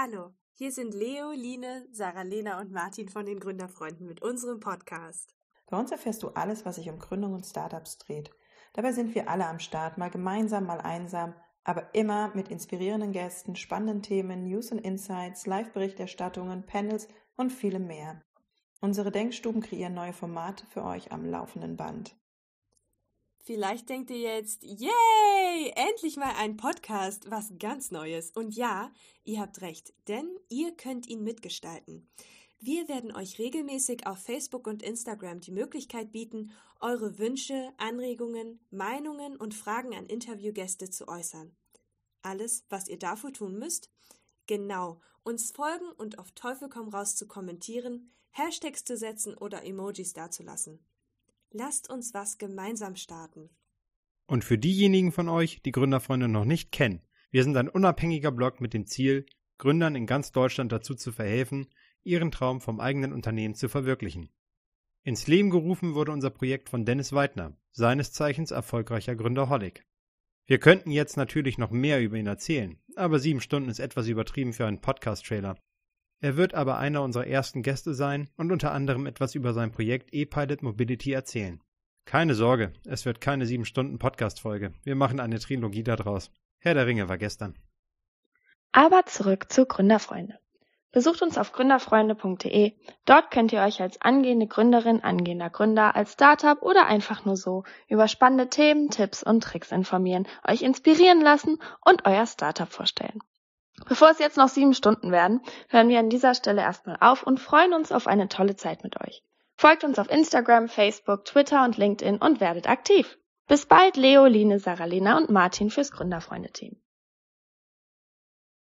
Hallo, hier sind Leo, Line, Sarah Lena und Martin von den Gründerfreunden mit unserem Podcast. Bei uns erfährst du alles, was sich um Gründung und Startups dreht. Dabei sind wir alle am Start, mal gemeinsam, mal einsam, aber immer mit inspirierenden Gästen, spannenden Themen, News und Insights, Live-Berichterstattungen, Panels und vielem mehr. Unsere Denkstuben kreieren neue Formate für euch am laufenden Band. Vielleicht denkt ihr jetzt, yay, endlich mal ein Podcast, was ganz Neues. Und ja, ihr habt recht, denn ihr könnt ihn mitgestalten. Wir werden euch regelmäßig auf Facebook und Instagram die Möglichkeit bieten, eure Wünsche, Anregungen, Meinungen und Fragen an Interviewgäste zu äußern. Alles, was ihr dafür tun müsst? Genau, uns folgen und auf Teufel komm raus zu kommentieren, Hashtags zu setzen oder Emojis dazulassen. Lasst uns was gemeinsam starten. Und für diejenigen von euch, die Gründerfreunde noch nicht kennen, wir sind ein unabhängiger Blog mit dem Ziel, Gründern in ganz Deutschland dazu zu verhelfen, ihren Traum vom eigenen Unternehmen zu verwirklichen. Ins Leben gerufen wurde unser Projekt von Dennis Weidner, seines Zeichens erfolgreicher Gründer Hollig. Wir könnten jetzt natürlich noch mehr über ihn erzählen, aber sieben Stunden ist etwas übertrieben für einen Podcast-Trailer. Er wird aber einer unserer ersten Gäste sein und unter anderem etwas über sein Projekt ePilot Mobility erzählen. Keine Sorge, es wird keine 7-Stunden-Podcast-Folge. Wir machen eine Trilogie daraus. Herr der Ringe war gestern. Aber zurück zu Gründerfreunde. Besucht uns auf gründerfreunde.de. Dort könnt ihr euch als angehende Gründerin, angehender Gründer, als Startup oder einfach nur so über spannende Themen, Tipps und Tricks informieren, euch inspirieren lassen und euer Startup vorstellen. Bevor es jetzt noch sieben Stunden werden, hören wir an dieser Stelle erstmal auf und freuen uns auf eine tolle Zeit mit euch. Folgt uns auf Instagram, Facebook, Twitter und LinkedIn und werdet aktiv. Bis bald, Leo, Line, Saralena und Martin fürs Gründerfreunde-Team.